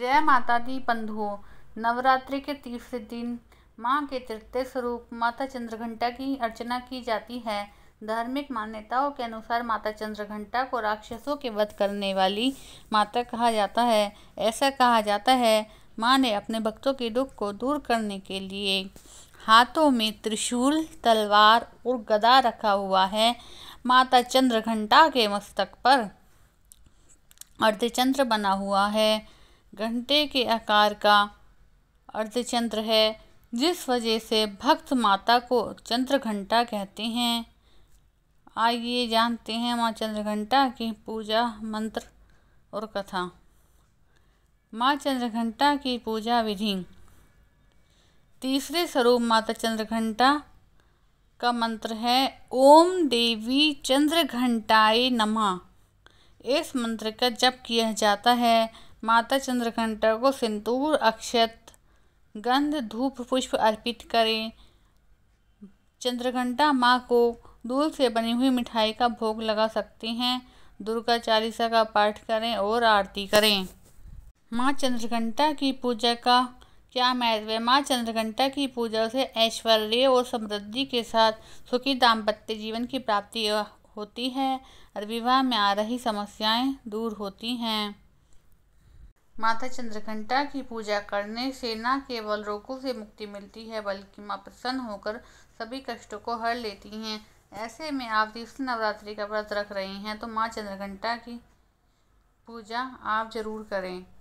जय माता दी बंधुओं नवरात्रि के तीसरे दिन माँ के तृतीय स्वरूप माता चंद्रघंटा की अर्चना की जाती है धार्मिक मान्यताओं के अनुसार माता चंद्रघंटा को राक्षसों के वध करने वाली माता कहा जाता है ऐसा कहा जाता है माँ ने अपने भक्तों के दुख को दूर करने के लिए हाथों में त्रिशूल तलवार और गदा रखा हुआ है माता चंद्रघंटा के मस्तक पर अर्धचंद्र बना हुआ है घंटे के आकार का अर्धचंद्र है जिस वजह से भक्त माता को चंद्र घंटा कहते हैं आइए जानते हैं माँ चंद्रघंटा की पूजा मंत्र और कथा माँ चंद्रघंटा की पूजा विधि तीसरे स्वरूप माता चंद्रघंटा का मंत्र है ओम देवी चंद्रघंटाए नमः इस मंत्र का जप किया जाता है माता चंद्रघंटा को सिंदूर अक्षत गंध धूप पुष्प अर्पित करें चंद्रघंटा माँ को दूध से बनी हुई मिठाई का भोग लगा सकते हैं दुर्गा चालीसा का पाठ करें और आरती करें माँ चंद्रघंटा की पूजा का क्या महत्व है माँ चंद्रघंटा की पूजा से ऐश्वर्य और समृद्धि के साथ सुखी दाम्पत्य जीवन की प्राप्ति होती है और विवाह में आ रही समस्याएं दूर होती हैं माता चंद्रघंटा की पूजा करने से न केवल रोगों से मुक्ति मिलती है बल्कि माँ प्रसन्न होकर सभी कष्टों को हर लेती हैं ऐसे में आप तीसरी नवरात्रि का व्रत रख रहे हैं तो माँ चंद्रघंटा की पूजा आप ज़रूर करें